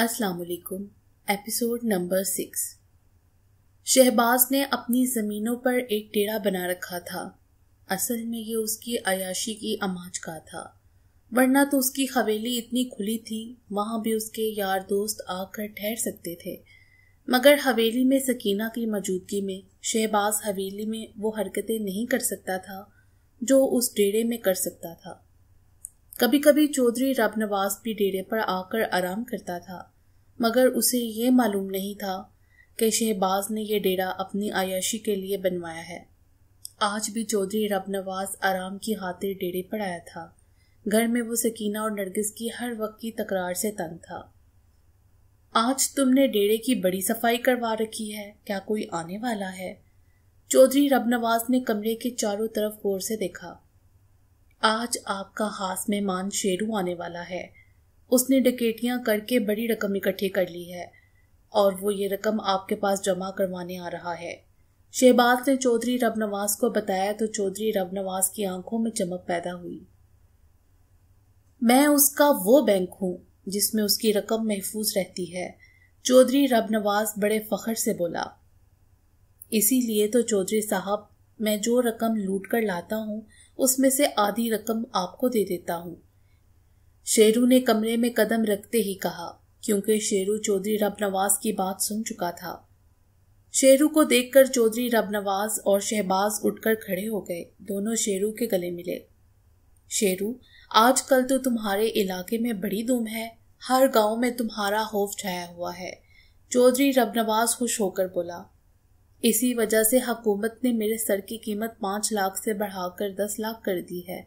अस्सलाम episode number six Shahbaz ने अपनी ज़मीनों पर एक टेड़ा बना रखा था असल में ये उसकी अयाशी की अमाज का था वरना तो उसकी हवेली इतनी खुली थी वहाँ भी उसके यार दोस्त आकर ठहर सकते थे मगर हवेली में सकीना की मौजूदगी में शहबाज हवेली में वो हरकतें नहीं कर सकता था जो उस डेरे में कर सकता था कभी कभी चौधरी रबनवास भी डेरे पर आकर आराम करता था मगर उसे ये मालूम नहीं था कि शहबाज ने यह डेरा अपनी आयाशी के लिए बनवाया है आज भी चौधरी रबनवास आराम की खातिर डेरे पर आया था घर में वो सकीना और नरगिस की हर वक्त की तकरार से तंग था आज तुमने डेरे की बड़ी सफाई करवा रखी है क्या कोई आने वाला है चौधरी रबनवास ने कमरे के चारों तरफ गौर से देखा आज आपका हाथ में मान शेरू आने वाला है उसने डकेटियां करके बड़ी रकम इकट्ठी कर ली है और वो ये रकम आपके पास जमा करवाने आ रहा है शहबाज ने चौधरी रबनवास को बताया तो चौधरी रबनवास की आंखों में चमक पैदा हुई मैं उसका वो बैंक हूं जिसमें उसकी रकम महफूज रहती है चौधरी रबनवास बड़े फखर से बोला इसीलिए तो चौधरी साहब मैं जो रकम लूट कर लाता हूं उसमें से आधी रकम आपको दे देता हूँ शेरू ने कमरे में कदम रखते ही कहा क्योंकि शेरू चौधरी रबनवाज की बात सुन चुका था शेरू को देखकर चौधरी रबनवाज और शहबाज उठकर खड़े हो गए दोनों शेरू के गले मिले शेरू आजकल तो तुम्हारे इलाके में बड़ी धूम है हर गांव में तुम्हारा होफ छाया हुआ है चौधरी रबनवाज खुश होकर बोला इसी वजह से हकूमत ने मेरे सर की कीमत पांच लाख से बढ़ाकर दस लाख कर दी है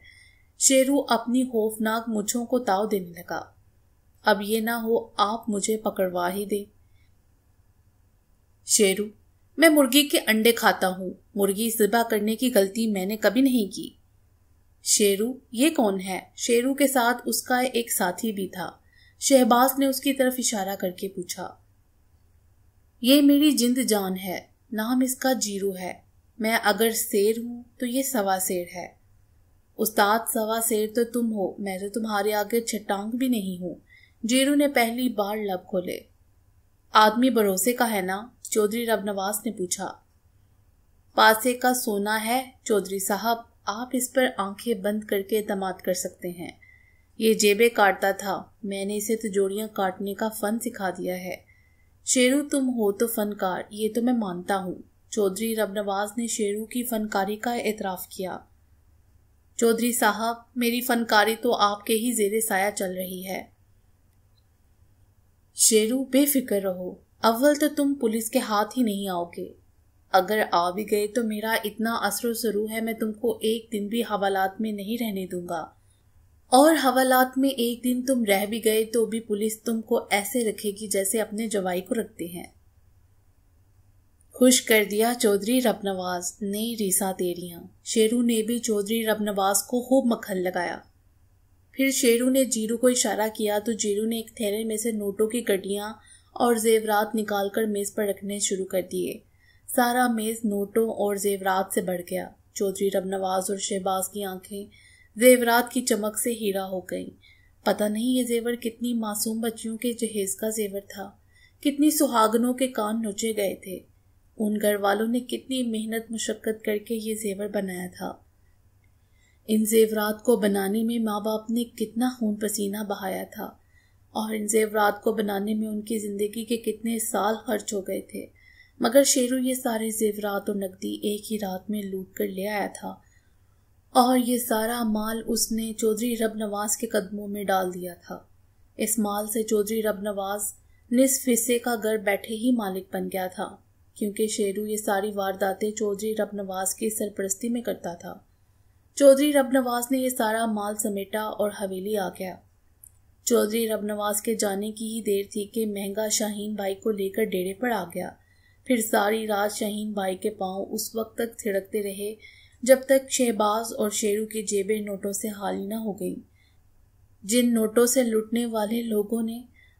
शेरू अपनी खौफनाक मुछों को ताव देने लगा अब ये ना हो आप मुझे पकड़वा ही दे शेरू मैं मुर्गी के अंडे खाता हूँ मुर्गी जिबा करने की गलती मैंने कभी नहीं की शेरू ये कौन है शेरू के साथ उसका एक साथी भी था शहबाज ने उसकी तरफ इशारा करके पूछा ये मेरी जिंद जान है नाम इसका जीरू है मैं अगर शेर हूँ तो ये सवा शेर है उस्ताद सवा शेर तो तुम हो मैं तो तुम्हारे आगे छटांग भी नहीं हूँ जीरू ने पहली बार लब खोले आदमी भरोसे का है ना चौधरी रबनवास ने पूछा पासे का सोना है चौधरी साहब आप इस पर आंखें बंद करके दमाद कर सकते हैं ये जेबे काटता था मैंने इसे तिजोरियां काटने का फन सिखा दिया है शेरू तुम हो तो फनकार ये तो मैं मानता हूँ चौधरी रबनवाज ने शेरू की फनकारी का एतराफ़ किया चौधरी साहब मेरी फनकारी तो आपके ही जेर साया चल रही है शेरू बेफिक्र रहो अव्वल तो तुम पुलिस के हाथ ही नहीं आओगे अगर आ भी गए तो मेरा इतना असर सरू है मैं तुमको एक दिन भी हवालात में नहीं रहने दूंगा और हवालात में एक दिन तुम रह भी गए तो भी पुलिस तुमको ऐसे रखेगी जैसे अपने जवाई को रखते हैं खुश कर दिया चौधरी रबनवाज ने रीसा तेरियां शेरू ने भी चौधरी रबनवाज को खूब मखन लगाया फिर शेरू ने जीरू को इशारा किया तो जीरू ने एक थैले में से नोटों की गड्डियाँ और जेवरात निकालकर मेज़ पर रखने शुरू कर दिए सारा मेज़ नोटों और जेवरात से बढ़ गया चौधरी रबनवाज और शहबाज की आंखें जेवरात की चमक से हीरा हो गई पता नहीं ये जेवर कितनी मासूम बच्चियों के जहेज का जेवर था कितनी सुहागनों के कान नुचे गए थे उन घर वालों ने कितनी मेहनत मुशक्क़त करके ये जेवर बनाया था इन जेवरात को बनाने में माँ बाप ने कितना खून पसीना बहाया था और इन जेवरात को बनाने में उनकी ज़िंदगी के कितने साल खर्च हो गए थे मगर शेरू ये सारे जेवरात और नकदी एक ही रात में लूट कर ले आया था और ये सारा माल उसने चौधरी रब नवाज के कदमों में डाल दिया था इस माल से चौधरी रब नवाज निसफ हिस्से का घर बैठे ही मालिक बन गया था क्योंकि शेरू ये सारी वारदातें चौधरी रब नवाज की सरपरस्ती में करता था चौधरी रब नवाज ने यह सारा माल समेटा और हवेली आ गया चौधरी रब नवाज के जाने की ही देर थी कि महंगा शाहीन भाई को लेकर डेरे पर आ गया फिर सारी रात शाहीन भाई के पांव उस वक्त तक थिड़कते रहे जब तक शहबाज और शेरू की जेबें नोटों से खाली ना हो गई जिन नोटों से लुटने वाले लोगों ने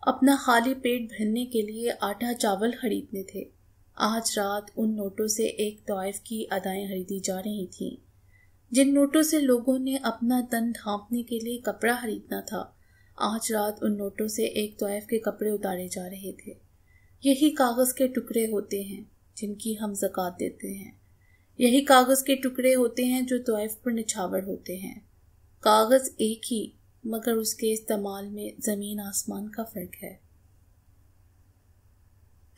अपना खाली पेट भरने के लिए आटा चावल खरीदने थे आज रात उन नोटों से एक तोयफ की अदाएं खरीदी जा रही थीं जिन नोटों से लोगों ने अपना तन ढांपने के लिए कपड़ा खरीदना था आज रात उन नोटों से एक तोयफ के कपड़े उतारे जा रहे थे यही कागज़ के टुकड़े होते हैं जिनकी हम जक़ात देते हैं यही कागज के टुकड़े होते हैं जो तोयफ पर निछावर होते हैं कागज एक ही मगर उसके इस्तेमाल में ज़मीन आसमान का फ़र्क है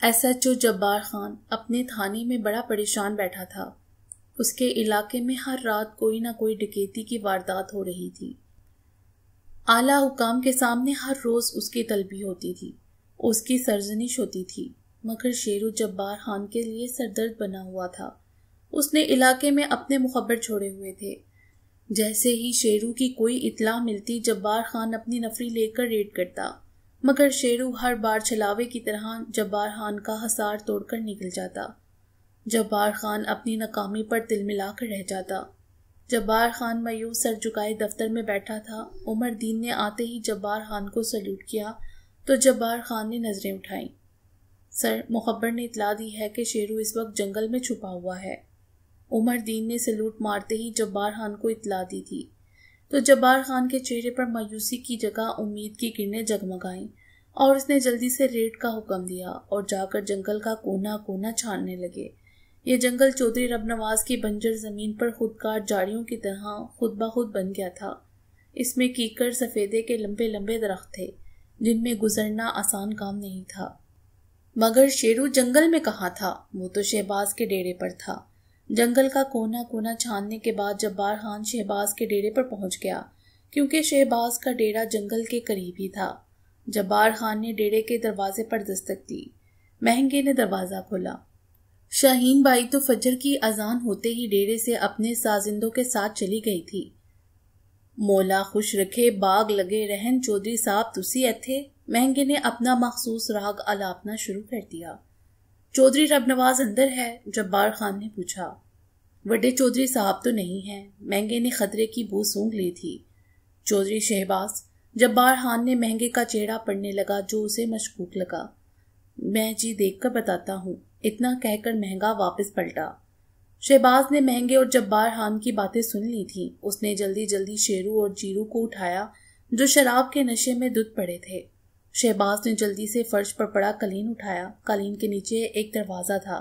S H O Jabbar Khan अपने थाने में बड़ा परेशान बैठा था उसके इलाके में हर रात कोई ना कोई डकैती की वारदात हो रही थी आला हुकाम के सामने हर रोज़ उसकी तलबी होती थी उसकी सरजनिश होती थी मगर शेरु जब्बार खान के लिए सरदर्द बना हुआ था उसने इलाके में अपने मुखबर छोड़े हुए थे जैसे ही शेरू की कोई इतला मिलती जब्बार खान अपनी नफरी लेकर रेड करता मगर शेरू हर बार छलावे की तरह जब्बार खान का हसार तोड़कर निकल जाता जब्बार खान अपनी नाकामी पर तिल मिलाकर रह जाता जब्बार खान मयूस सर झुकाए दफ्तर में बैठा था उमर दीन ने आते ही जब्बार खान को सल्यूट किया तो जब्बार खान ने नज़रें उठाई सर मुखबर ने इतला दी है कि शेरू इस वक्त जंगल में छुपा हुआ है उमर दीन ने सलूट मारते ही जब्बार खान को इतला दी थी तो जब्बार खान के चेहरे पर मायूसी की जगह उम्मीद की किरणें जगमगाईं और उसने जल्दी से रेड का हुक्म दिया और जाकर जंगल का कोना कोना छानने लगे ये जंगल चौधरी रबनवाज की बंजर जमीन पर खुदकार जाड़ियों की तरह खुद ब खुद बन गया था इसमें कीकर सफ़ेदे के लंबे लंबे दरख्त थे जिनमें गुजरना आसान काम नहीं था मगर शेरू जंगल में कहा था वो तो शहबाज के डेरे पर था जंगल का कोना कोना छानने के बाद जब्बार खान शहबाज के डेरे पर पहुंच गया क्योंकि शहबाज का डेरा जंगल के करीब ही था जब्बार खान ने डेरे के दरवाजे पर दस्तक दी महंगे ने दरवाज़ा खोला शाहीन बाई तो फजर की अजान होते ही डेरे से अपने साजिंदों के साथ चली गई थी मोला खुश रखे बाग लगे रहन चौधरी साहब तुसी अथे महंगे ने अपना मखसूस राग अलापना शुरू कर दिया चौधरी रबनवाज अंदर है जब्बार खान ने पूछा वडे चौधरी साहब तो नहीं हैं महंगे ने खतरे की बू सूंघ ली थी चौधरी शहबाज जब्बार खान ने महंगे का चेहरा पड़ने लगा जो उसे मशकूक लगा मैं जी देख कर बताता हूँ इतना कहकर महंगा वापस पलटा शहबाज ने महंगे और जब्बार खान की बातें सुन ली थी उसने जल्दी जल्दी शेरू और जीरू को उठाया जो शराब के नशे में दुध पड़े थे शहबाज ने जल्दी से फर्श पर पड़ा कलीन उठाया कलीन के नीचे एक दरवाज़ा था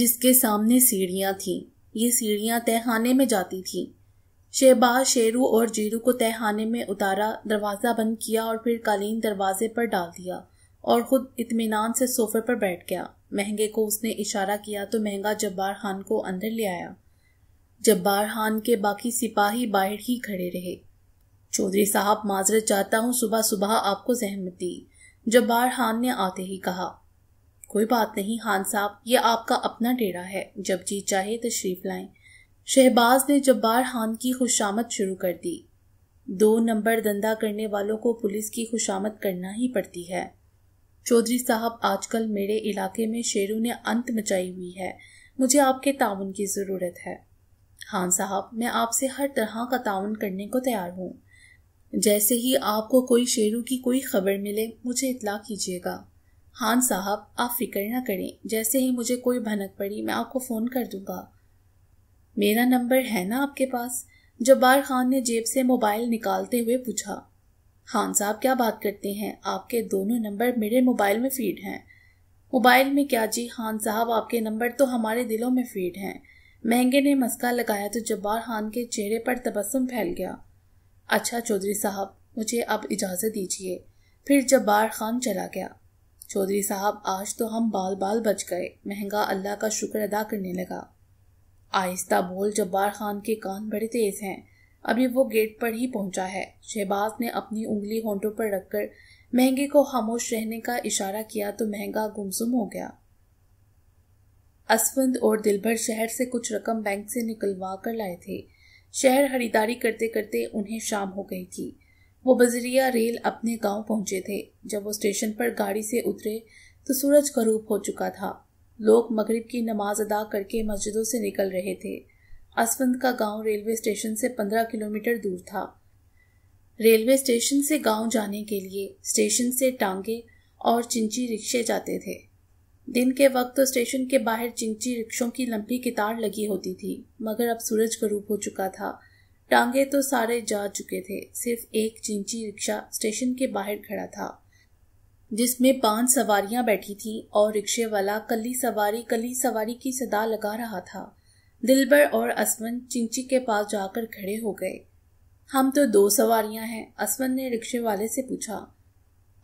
जिसके सामने सीढ़ियां थी ये सीढ़ियां तहखाने में जाती थी शहबाज शेरू और जीरू को तहखाने में उतारा दरवाज़ा बंद किया और फिर कालीन दरवाजे पर डाल दिया और खुद इतमान से सोफे पर बैठ गया महंगे को उसने इशारा किया तो महंगा जब्बार खान को अंदर ले आया जब्बार खान के बाकी सिपाही बाहर ही खड़े रहे चौधरी साहब माजरत चाहता हूँ सुबह सुबह आपको जहमत दी जब्बार खान ने आते ही कहा कोई बात नहीं खान साहब ये आपका अपना डेरा है जब जी चाहे तशरीफ लाएं शहबाज ने जब्बार खान की खुशामद शुरू कर दी दो नंबर धंधा करने वालों को पुलिस की खुशामद करना ही पड़ती है चौधरी साहब आजकल मेरे इलाके में शेरू ने अंत मचाई हुई है मुझे आपके ताउन की ज़रूरत है खान साहब मैं आपसे हर तरह का ताउन करने को तैयार हूँ जैसे ही आपको कोई शेरू की कोई खबर मिले मुझे इतला कीजिएगा खान साहब आप फिक्र ना करें जैसे ही मुझे कोई भनक पड़ी मैं आपको फ़ोन कर दूंगा मेरा नंबर है ना आपके पास जब्बार खान ने जेब से मोबाइल निकालते हुए पूछा खान साहब क्या बात करते हैं आपके दोनों नंबर मेरे मोबाइल में फीड हैं मोबाइल में क्या जी खान साहब आपके नंबर तो हमारे दिलों में फीड हैं महंगे ने मस्का लगाया तो जब्बार खान के चेहरे पर तबसम फैल गया अच्छा चौधरी साहब मुझे अब इजाज़त दीजिए फिर जब्बार खान चला गया चौधरी साहब आज तो हम बाल बाल बच गए महंगा अल्लाह का शुक्र अदा करने लगा आहिस्ता बोल जब्बार खान के कान बड़े तेज हैं अभी वो गेट पर ही पहुंचा है शहबाज ने अपनी उंगली होंठों पर रखकर महंगे को खामोश रहने का इशारा किया तो महंगा गुमसुम हो गया असवंद और दिलभर शहर से कुछ रकम बैंक से निकलवा कर लाए थे शहर खरीदारी करते करते उन्हें शाम हो गई थी वो बजरिया रेल अपने गांव पहुंचे थे जब वो स्टेशन पर गाड़ी से उतरे तो सूरज गरूब हो चुका था लोग मगरिब की नमाज अदा करके मस्जिदों से निकल रहे थे असवंत का गांव रेलवे स्टेशन से पंद्रह किलोमीटर दूर था रेलवे स्टेशन से गांव जाने के लिए स्टेशन से टांगे और चिंची रिक्शे जाते थे दिन के वक्त तो स्टेशन के बाहर चिंची रिक्शों की लंबी कितार लगी होती थी मगर अब सूरज गरूब हो चुका था टांगे तो सारे जा चुके थे सिर्फ एक चिंची रिक्शा स्टेशन के बाहर खड़ा था जिसमें पांच सवारियां बैठी थी और रिक्शे वाला कली सवारी कली सवारी की सदा लगा रहा था दिलबर और असवन चिंची के पास जाकर खड़े हो गए हम तो दो सवारियां हैं असवन ने रिक्शे वाले से पूछा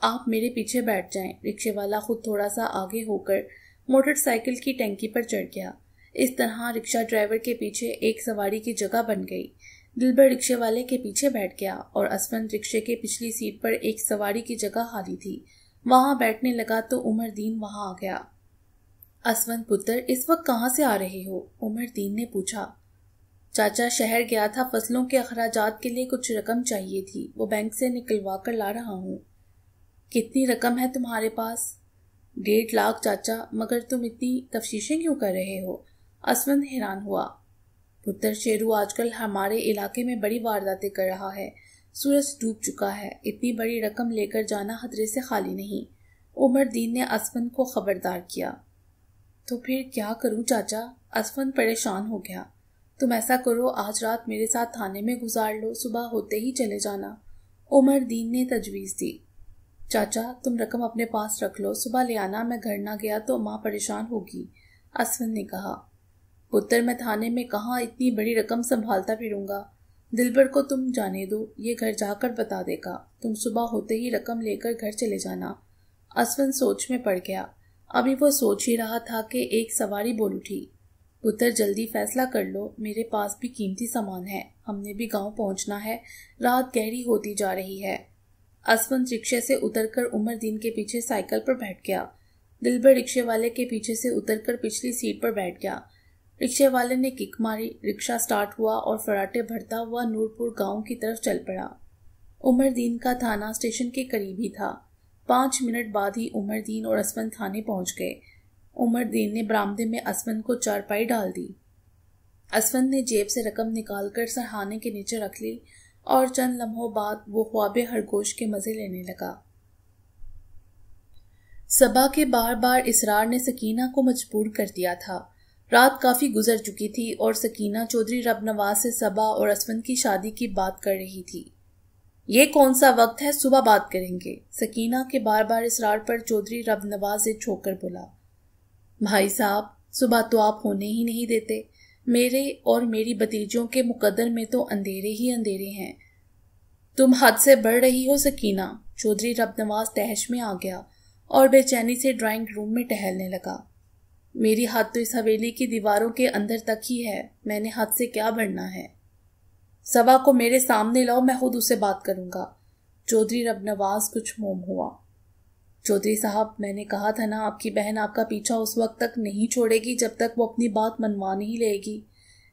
आप मेरे पीछे बैठ जाएं रिक्शे वाला खुद थोड़ा सा आगे होकर मोटरसाइकिल की टैंकी पर चढ़ गया इस तरह रिक्शा ड्राइवर के पीछे एक सवारी की जगह बन गई दिलबर रिक्शे वाले के पीछे बैठ गया और असवंत रिक्शे के पिछली सीट पर एक सवारी की जगह खाली थी वहां बैठने लगा तो उमर दीन वहां आ गया असवंत पुत्र इस वक्त कहाँ से आ रहे हो उमर दीन ने पूछा चाचा शहर गया था फसलों के अखराज के लिए कुछ रकम चाहिए थी वो बैंक से निकलवा कर ला रहा हूँ कितनी रकम है तुम्हारे पास डेढ़ लाख चाचा मगर तुम इतनी तफशीशें क्यों कर रहे हो असवंत हैरान हुआ पुत्र शेरू आजकल हमारे इलाके में बड़ी वारदातें कर रहा है सूरज डूब चुका है इतनी बड़ी रकम लेकर जाना खतरे से खाली नहीं उमर दीन ने असवंत को खबरदार किया तो फिर क्या करूं चाचा असवंत परेशान हो गया तुम ऐसा करो आज रात मेरे साथ थाने में गुजार लो सुबह होते ही चले जाना उमर दीन ने तजवीज़ दी चाचा तुम रकम अपने पास रख लो सुबह ले आना मैं घर ना गया तो माँ परेशान होगी असवन ने कहा पुत्र मैं थाने में कहाँ इतनी बड़ी रकम संभालता फिरूंगा दिलबर को तुम जाने दो ये घर जाकर बता देगा तुम सुबह होते ही रकम लेकर घर चले जाना असवन सोच में पड़ गया अभी वो सोच ही रहा था कि एक सवारी बोल उठी पुत्र जल्दी फैसला कर लो मेरे पास भी कीमती सामान है हमने भी गांव पहुंचना है रात गहरी होती जा रही है असवंत रिक्शे से उतरकर उमर दीन के पीछे साइकिल पर बैठ गया दिलबर रिक्शे वाले के पीछे से उतरकर पिछली सीट पर बैठ गया रिक्शे वाले ने किक मारी रिक्शा स्टार्ट हुआ और फराटे भरता हुआ नूरपुर गांव की तरफ चल पड़ा उमर दीन का थाना स्टेशन के करीब ही था पांच मिनट बाद ही उमर दीन और असवंत थाने पहुंच गए उमर दीन ने बरामदे में असवंत को चारपाई डाल दी असवंत ने जेब से रकम निकालकर सरहाने के नीचे रख ली और चंद लम्हों बाद वो ख्वाब खरगोश के मज़े लेने लगा सबा के बार बार इसरार ने सकीना को मजबूर कर दिया था रात काफ़ी गुजर चुकी थी और सकीना चौधरी रबनवाज से सबा और असवंत की शादी की बात कर रही थी ये कौन सा वक्त है सुबह बात करेंगे सकीना के बार बार इसरार पर चौधरी रबनवाज से छोकर बोला भाई साहब सुबह तो आप होने ही नहीं देते मेरे और मेरी भतीजों के मुकदर में तो अंधेरे ही अंधेरे हैं तुम हद से बढ़ रही हो सकीना चौधरी रबनवाज तहश में आ गया और बेचैनी से ड्राइंग रूम में टहलने लगा मेरी हाथ तो इस हवेली की दीवारों के अंदर तक ही है मैंने हाथ से क्या बढ़ना है सवा को मेरे सामने लाओ मैं खुद उसे बात करूंगा चौधरी रबनवाज कुछ मोम हुआ चौधरी साहब मैंने कहा था ना आपकी बहन आपका पीछा उस वक्त तक नहीं छोड़ेगी जब तक वो अपनी बात मनवा नहीं लेगी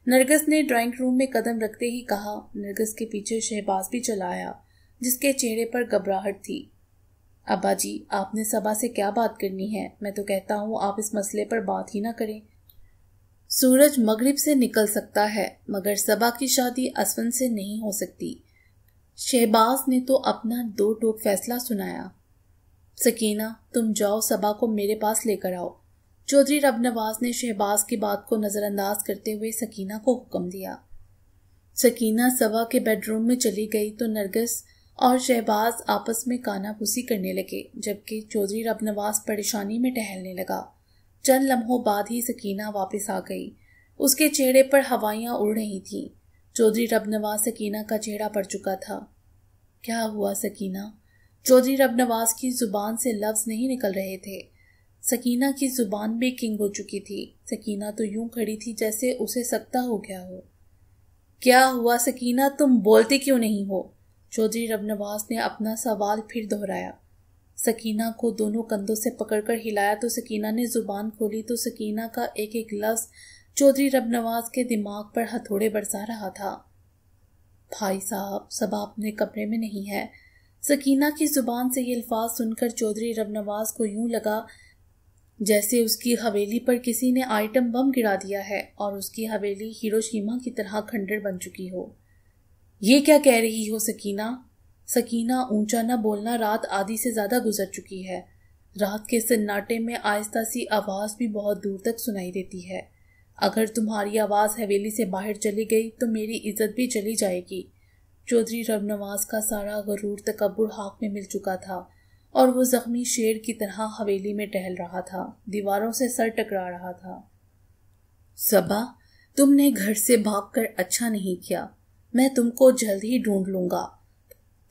नरगस ने ड्राइंग रूम में कदम रखते ही कहा नरगस के पीछे शहबाज भी चला आया जिसके चेहरे पर घबराहट थी अब्बा जी आपने सबा से क्या बात करनी है मैं तो कहता हूँ आप इस मसले पर बात ही ना करें सूरज मगरिब से निकल सकता है मगर सबा की शादी असवन से नहीं हो सकती शहबाज ने तो अपना दो टोक फैसला सुनाया सकीना तुम जाओ सबा को मेरे पास लेकर आओ चौधरी रबनवाज ने शहबाज की बात को नज़रअंदाज करते हुए सकीना को हुक्म दिया सकीना सबा के बेडरूम में चली गई तो नरगस और शहबाज आपस में कानापूसी करने लगे जबकि चौधरी रबनवाज परेशानी में टहलने लगा चंद लम्हों बाद ही सकीना वापस आ गई उसके चेहरे पर हवाइयाँ उड़ रही थीं चौधरी रबनवाज सकीना का चेहरा पड़ चुका था क्या हुआ सकीना चौधरी तो रब नवाज की जुबान से लफ्ज नहीं निकल रहे थे सकीना की जुबान भी किंग हो चुकी थी सकीना तो यूं खड़ी थी जैसे उसे सत्ता हो गया हो क्या हुआ सकीना तुम बोलते क्यों नहीं हो चौधरी रब नवाज ने अपना सवाल फिर दोहराया सकीना को दोनों कंधों से पकड़कर हिलाया तो सकीना ने जुबान खोली तो सकीना का एक एक लफ्ज चौधरी रब नवाज के दिमाग पर हथौड़े बरसा रहा था भाई साहब सब आपने कमरे में नहीं है सकीना की जुबान से ये अल्फाज सुनकर चौधरी रबनवाज को यूं लगा जैसे उसकी हवेली पर किसी ने आइटम बम गिरा दिया है और उसकी हवेली हिरोशिमा की तरह खंडर बन चुकी हो ये क्या कह रही हो सकीना सकीना ऊंचा न बोलना रात आधी से ज़्यादा गुजर चुकी है रात के सन्नाटे में आहिस्ता सी आवाज़ भी बहुत दूर तक सुनाई देती है अगर तुम्हारी आवाज़ हवेली से बाहर चली गई तो मेरी इज्जत भी चली जाएगी चौधरी रवनवाज का सारा गरूर तकबर हाक में मिल चुका था और वो जख्मी शेर की तरह हवेली में टहल रहा था दीवारों से सर टकरा रहा था सबा तुमने घर से भागकर अच्छा नहीं किया मैं तुमको जल्द ही ढूंढ लूंगा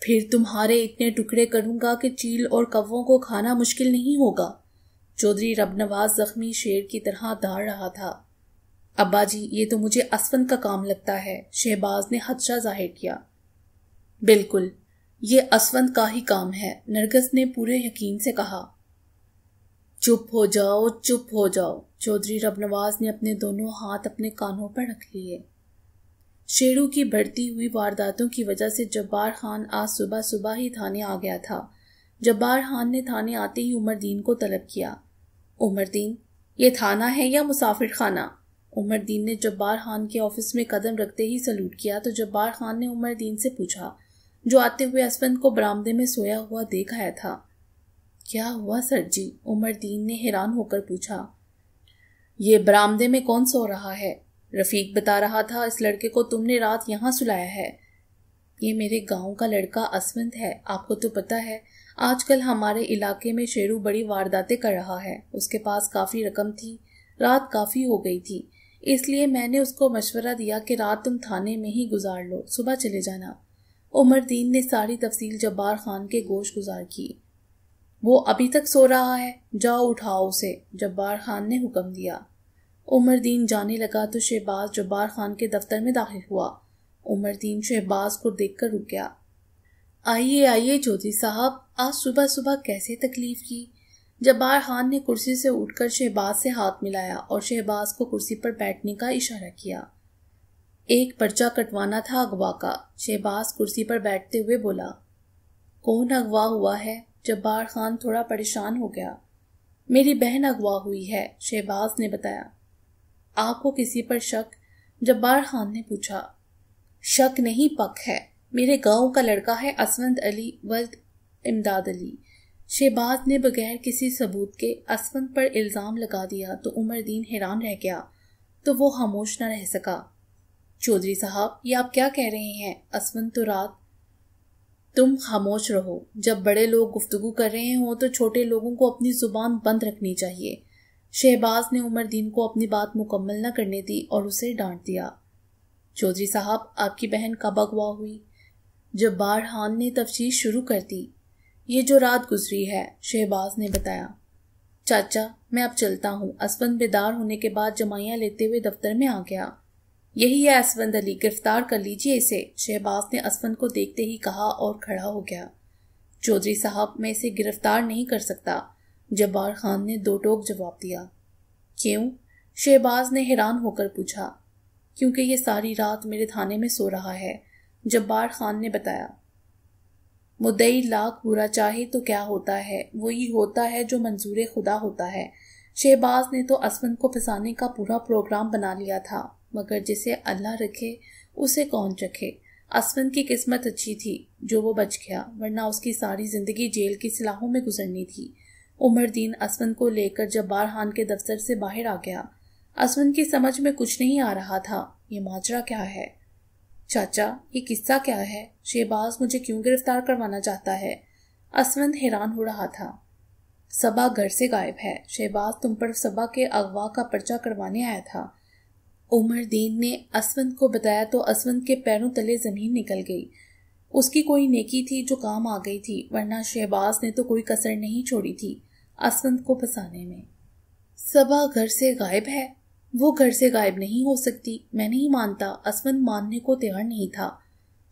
फिर तुम्हारे इतने टुकड़े करूंगा कि चील और कव्वों को खाना मुश्किल नहीं होगा चौधरी रबनवाज जख्मी शेर की तरह दाड़ रहा था अब्बा जी ये तो मुझे असवन का काम लगता है शहबाज ने हदशा जाहिर किया बिल्कुल ये असवंत का ही काम है नरगस ने पूरे यकीन से कहा चुप हो जाओ चुप हो जाओ चौधरी रबनवाज ने अपने दोनों हाथ अपने कानों पर रख लिए शेरू की बढ़ती हुई वारदातों की वजह से जब्बार खान आज सुबह सुबह ही थाने आ गया था जब्बार खान ने थाने आते ही उमरदीन को तलब किया उमरदीन ये थाना है या मुसाफिर खाना उमरदीन ने जब्बार खान के ऑफिस में कदम रखते ही सलूट किया तो जब्बार खान ने उमरदीन से पूछा जो आते हुए असवंत को बरामदे में सोया हुआ देख आया था क्या हुआ सर जी उमरदीन ने हैरान होकर पूछा ये बरामदे में कौन सो रहा है रफीक बता रहा था इस लड़के को तुमने रात यहाँ सुलाया है ये मेरे गांव का लड़का असवंत है आपको तो पता है आजकल हमारे इलाके में शेरू बड़ी वारदातें कर रहा है उसके पास काफ़ी रकम थी रात काफ़ी हो गई थी इसलिए मैंने उसको मशवरा दिया कि रात तुम थाने में ही गुजार लो सुबह चले जाना उमर दीन ने सारी तफसील जब्बार खान के गोश गुजार की वो अभी तक सो रहा है जाओ उठाओ उसे जब्बार खान ने हुक्म दिया उमर दीन जाने लगा तो शहबाज जब्बार खान के दफ्तर में दाखिल हुआ उमर दीन शहबाज को देख कर रुक गया आइए आइए चौधरी साहब आज सुबह सुबह कैसे तकलीफ की जब्बार खान ने कुर्सी से उठकर शहबाज से हाथ मिलाया और शहबाज को कुर्सी पर बैठने का इशारा किया एक पर्चा कटवाना था अगवा का शहबाज कुर्सी पर बैठते हुए बोला कौन अगवा हुआ है जब्बार खान थोड़ा परेशान हो गया मेरी बहन अगवा हुई है शहबाज ने बताया आपको किसी पर शक जब्बार खान ने पूछा शक नहीं पक है मेरे गांव का लड़का है असवंत अली वल्द इमदाद अली शहबाज ने बगैर किसी सबूत के असवंत पर इल्ज़ाम लगा दिया तो उमर दीन हैरान रह गया तो वो खामोश न रह सका चौधरी साहब ये आप क्या कह रहे हैं असवन तो रात तुम खामोश रहो जब बड़े लोग गुफ्तगु कर रहे हो तो छोटे लोगों को अपनी जुबान बंद रखनी चाहिए शहबाज ने उमर दीन को अपनी बात मुकम्मल न करने दी और उसे डांट दिया चौधरी साहब आपकी बहन कब अगवा हुई जब खान ने तफ्तीश शुरू कर दी ये जो रात गुजरी है शहबाज ने बताया चाचा मैं अब चलता हूँ असवंत बेदार होने के बाद जमाइयाँ लेते हुए दफ्तर में आ गया यही है असफंद अली गिरफ्तार कर लीजिए इसे शहबाज ने असवंत को देखते ही कहा और खड़ा हो गया चौधरी साहब मैं इसे गिरफ्तार नहीं कर सकता जब्बार खान ने दो टोक जवाब दिया क्यों शहबाज ने हैरान होकर पूछा क्योंकि ये सारी रात मेरे थाने में सो रहा है जब्बार खान ने बताया मुद्दई लाख बुरा चाहे तो क्या होता है वही होता है जो मंजूर खुदा होता है शहबाज ने तो असवंत को फंसाने का पूरा प्रोग्राम बना लिया था मगर जिसे अल्लाह रखे उसे कौन चखे असवंत की किस्मत अच्छी थी जो वो बच गया वरना उसकी सारी जिंदगी जेल की सलाहों में गुजरनी थी उमर दीन असवंत को लेकर जब्बार खान के दफ्तर से बाहर आ गया असवंत की समझ में कुछ नहीं आ रहा था ये माजरा क्या है चाचा ये किस्सा क्या है शहबाज मुझे क्यों गिरफ्तार करवाना चाहता है असवंत हैरान हो रहा था सबा घर से गायब है शहबाज तुम पर सबा के अगवा का पर्चा करवाने आया था उमर दीन ने असवंत को बताया तो असवंत के पैरों तले ज़मीन निकल गई उसकी कोई नेकी थी जो काम आ गई थी वरना शहबाज ने तो कोई कसर नहीं छोड़ी थी असवंत को फंसाने में सबा घर से गायब है वो घर से गायब नहीं हो सकती मैं नहीं मानता असवंत मानने को तैयार नहीं था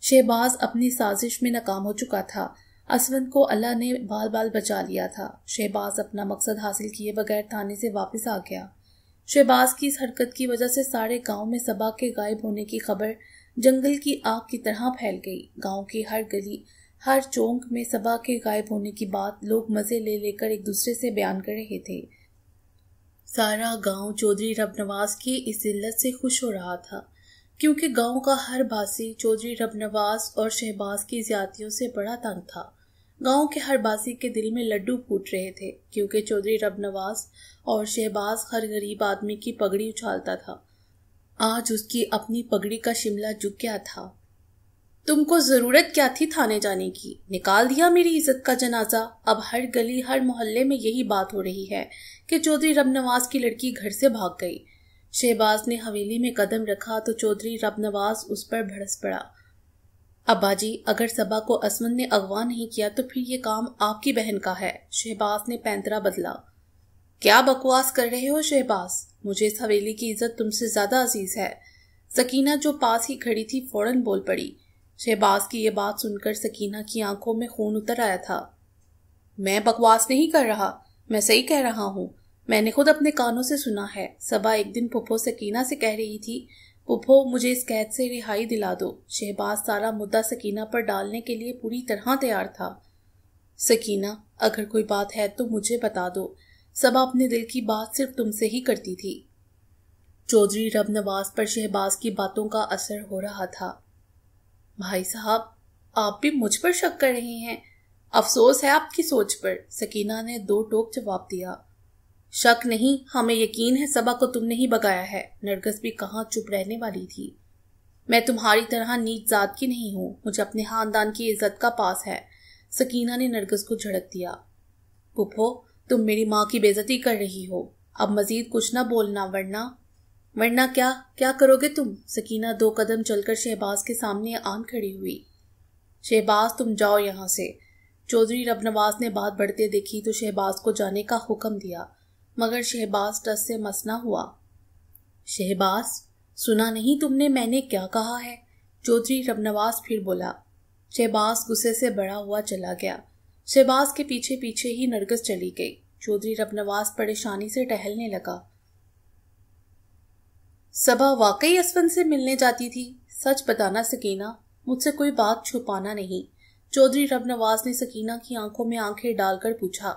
शहबाज अपनी साजिश में नाकाम हो चुका था असवंत को अल्लाह ने बाल बाल बचा लिया था शहबाज अपना मकसद हासिल किए बगैर थाने से वापस आ गया शहबाज की इस हरकत की वजह से सारे गांव में सबा के गायब होने की खबर जंगल की आग की तरह फैल गई गांव की हर गली हर चौंक में सबा के गायब होने की बात लोग मज़े ले लेकर एक दूसरे से बयान कर रहे थे सारा गांव चौधरी नवाज की इस इल्लत से खुश हो रहा था क्योंकि गांव का हर बासी चौधरी नवाज और शहबाज की ज्यादियों से बड़ा तंग था गांव के हर बासी के दिल में लड्डू फूट रहे थे क्योंकि चौधरी रबनवास और शहबाज हर गरीब आदमी की पगड़ी उछालता था आज उसकी अपनी पगड़ी का शिमला झुक गया था तुमको जरूरत क्या थी थाने जाने की निकाल दिया मेरी इज्जत का जनाजा अब हर गली हर मोहल्ले में यही बात हो रही है कि चौधरी रबनवाज की लड़की घर से भाग गई शहबाज ने हवेली में कदम रखा तो चौधरी रबनवास उस पर भड़स पड़ा अब्बाजी अगर सबा को असमन ने अगवा नहीं किया तो फिर ये काम आपकी बहन का है शहबाज ने पैंतरा बदला क्या बकवास कर रहे हो शहबाज मुझे इस हवेली की इज्जत तुमसे ज्यादा अजीज है सकीना जो पास ही खड़ी थी फौरन बोल पड़ी शहबाज की ये बात सुनकर सकीना की आंखों में खून उतर आया था मैं बकवास नहीं कर रहा मैं सही कह रहा हूँ मैंने खुद अपने कानों से सुना है सबा एक दिन पुप्पो सकीना से कह रही थी पुप्पो मुझे इस कैद से रिहाई दिला दो शहबाज सारा मुद्दा सकीना पर डालने के लिए पूरी तरह तैयार था सकीना अगर कोई बात है तो मुझे बता दो सब अपने दिल की बात सिर्फ तुमसे ही करती थी चौधरी रब नवाज पर शहबाज की बातों का असर हो रहा था भाई साहब आप भी मुझ पर शक कर रहे हैं अफसोस है आपकी सोच पर सकीना ने दो टोक जवाब दिया शक नहीं हमें यकीन है सबा को तुमने ही बगाया है नरगस भी कहा चुप रहने वाली थी मैं तुम्हारी तरह नीच जात की नहीं हूं मुझे अपने खानदान की इज्जत का पास है सकीना ने नरगस को झड़क दिया पुप्पो तुम मेरी माँ की बेजती कर रही हो अब मजीद कुछ ना बोलना वरना वरना क्या क्या करोगे तुम सकीना दो कदम चलकर शहबाज के सामने आन खड़ी हुई शहबाज तुम जाओ यहाँ से चौधरी रबनवास ने बात बढ़ते देखी तो शहबाज को जाने का हुक्म दिया मगर शहबाज टस से मसना हुआ शहबाज सुना नहीं तुमने मैंने क्या कहा है चौधरी रबनवाज फिर बोला शहबाज गुस्से से बड़ा हुआ चला गया शहबाज के पीछे पीछे ही नरगस चली गई चौधरी रबनवाज परेशानी से टहलने लगा सबा वाकई असवन से मिलने जाती थी सच बताना सकीना मुझसे कोई बात छुपाना नहीं चौधरी रबनवाज ने सकीना की आंखों में आंखें डालकर पूछा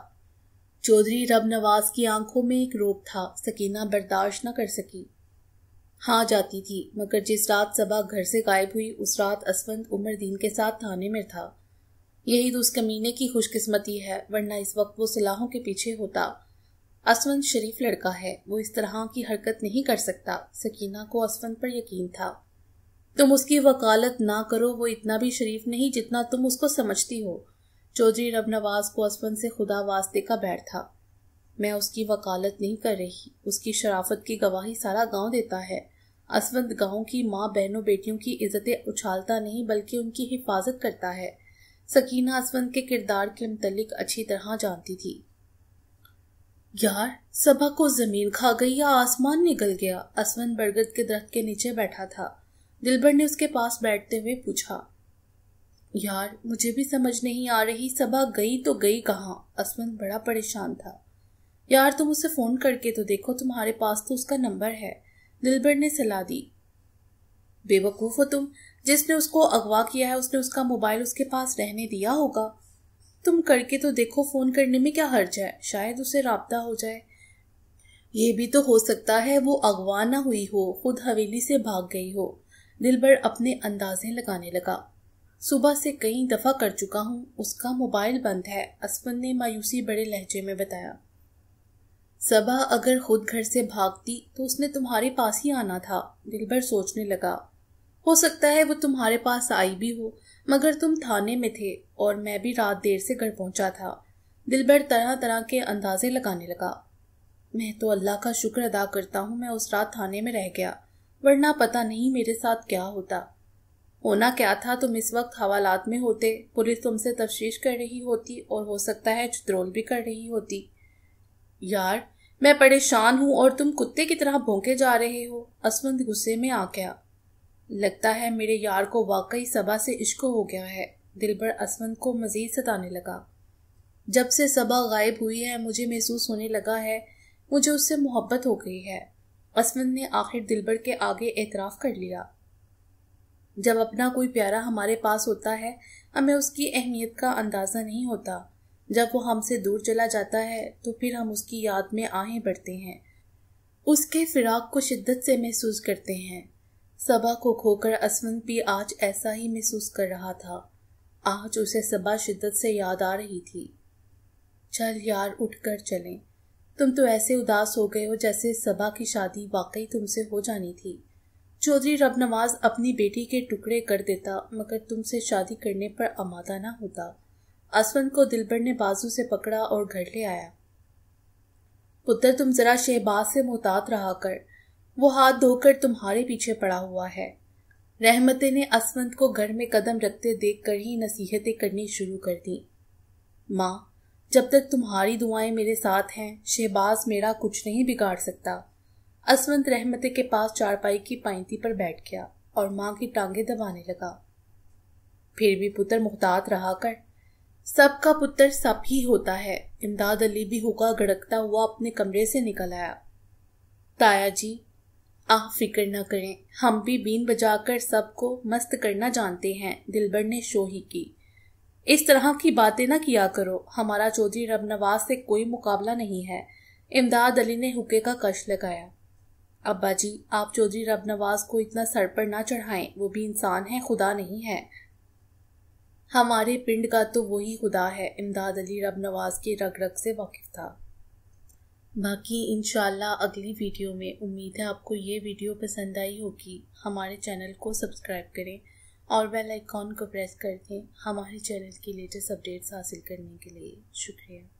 चौधरी रब नवाज की आंखों में एक रोग था सकीना बर्दाश्त न कर सकी हाँ जाती थी मगर जिस रात सबा घर से गायब हुई उस रात असवंत उमर दीन के साथ थाने में था यही तो उस कमीने की खुशकिस्मती है वरना इस वक्त वो सलाहों के पीछे होता असवंत शरीफ लड़का है वो इस तरह की हरकत नहीं कर सकता सकीना को असवंत पर यकीन था तुम उसकी वकालत ना करो वो इतना भी शरीफ नहीं जितना तुम उसको समझती हो चौधरी रब नवाज को असमन से खुदा वास्ते का बैर था मैं उसकी वकालत नहीं कर रही उसकी शराफत की गवाही सारा गांव देता है असवंत गांव की माँ बहनों बेटियों की इज्जतें उछालता नहीं बल्कि उनकी हिफाजत करता है सकीना असवंत के किरदार के मतलब अच्छी तरह जानती थी यार सभा को जमीन खा गई या आसमान निकल गया असवंत बरगद के दरख्त के नीचे बैठा था दिलबर ने उसके पास बैठते हुए पूछा यार मुझे भी समझ नहीं आ रही सभा गई तो गई कहाँ असमन बड़ा परेशान था यार तुम उसे फ़ोन करके तो देखो तुम्हारे पास तो उसका नंबर है दिलबर ने सलाह दी बेवकूफ़ हो तुम जिसने उसको अगवा किया है उसने उसका मोबाइल उसके पास रहने दिया होगा तुम करके तो देखो फ़ोन करने में क्या हर्ज है शायद उसे रबता हो जाए ये भी तो हो सकता है वो अगवा ना हुई हो खुद हवेली से भाग गई हो दिलबर अपने अंदाजे लगाने लगा सुबह से कई दफ़ा कर चुका हूँ उसका मोबाइल बंद है असमन ने मायूसी बड़े लहजे में बताया सबा अगर खुद घर से भागती तो उसने तुम्हारे पास ही आना था दिलबर सोचने लगा हो सकता है वो तुम्हारे पास आई भी हो मगर तुम थाने में थे और मैं भी रात देर से घर पहुंचा था दिलबर तरह तरह के अंदाजे लगाने लगा मैं तो अल्लाह का शुक्र अदा करता हूँ मैं उस रात थाने में रह गया वरना पता नहीं मेरे साथ क्या होता होना क्या था तुम इस वक्त हवालात में होते पुलिस तुमसे तफ्श कर रही होती और हो सकता है चित्रोल भी कर रही होती यार मैं परेशान हूँ और तुम कुत्ते की तरह भोंके जा रहे हो असवंत गुस्से में आ गया लगता है मेरे यार को वाकई सबा से इश्क हो गया है दिलबर असवंत को मज़ीद सताने लगा जब से सबा गायब हुई है मुझे महसूस होने लगा है मुझे उससे मोहब्बत हो गई है असवंत ने आखिर दिलबर के आगे एतराफ़ कर लिया जब अपना कोई प्यारा हमारे पास होता है हमें उसकी अहमियत का अंदाज़ा नहीं होता जब वो हमसे दूर चला जाता है तो फिर हम उसकी याद में आहें बढ़ते हैं उसके फिराक को शिद्दत से महसूस करते हैं सबा को खोकर असवंत भी आज ऐसा ही महसूस कर रहा था आज उसे सबा शिद्दत से याद आ रही थी चल यार उठ कर चलें तुम तो ऐसे उदास हो गए हो जैसे सबा की शादी वाकई तुमसे हो जानी थी चौधरी रबनवाज अपनी बेटी के टुकड़े कर देता मगर तुमसे शादी करने पर आमादा ना होता असवंत को दिलबर ने बाजू से पकड़ा और घर ले आया पुत्र तुम जरा शहबाज से मोहतात रहा कर वो हाथ धोकर तुम्हारे पीछे पड़ा हुआ है रहमते ने असवंत को घर में कदम रखते देख कर ही नसीहतें करनी शुरू कर दी माँ जब तक तुम्हारी दुआएं मेरे साथ हैं शहबाज मेरा कुछ नहीं बिगाड़ सकता असवंत रहमते के पास चारपाई की पाइंती पर बैठ गया और माँ की टांगे दबाने लगा फिर भी पुत्र मुहतात रहा कर सबका पुत्र सब ही होता है इमदाद अली भी हुका गड़कता हुआ अपने कमरे से निकल आया ताया जी आ फिक्र न करें हम भी बीन बजाकर सबको मस्त करना जानते हैं दिलबर ने शोही की इस तरह की बातें ना किया करो हमारा चौधरी रबनवाज से कोई मुकाबला नहीं है इमदाद अली ने हुके का कश लगाया अब्बा जी आप चौधरी रब नवाज को इतना सर पर ना चढ़ाएं वो भी इंसान है खुदा नहीं है हमारे पिंड का तो वही खुदा है इमदाद अली रब नवाज के रग रग से वाकिफ था बाकी इन अगली वीडियो में उम्मीद है आपको ये वीडियो पसंद आई होगी हमारे चैनल को सब्सक्राइब करें और बेल आइकॉन को प्रेस कर दें हमारे चैनल की लेटेस्ट अपडेट्स हासिल करने के लिए शुक्रिया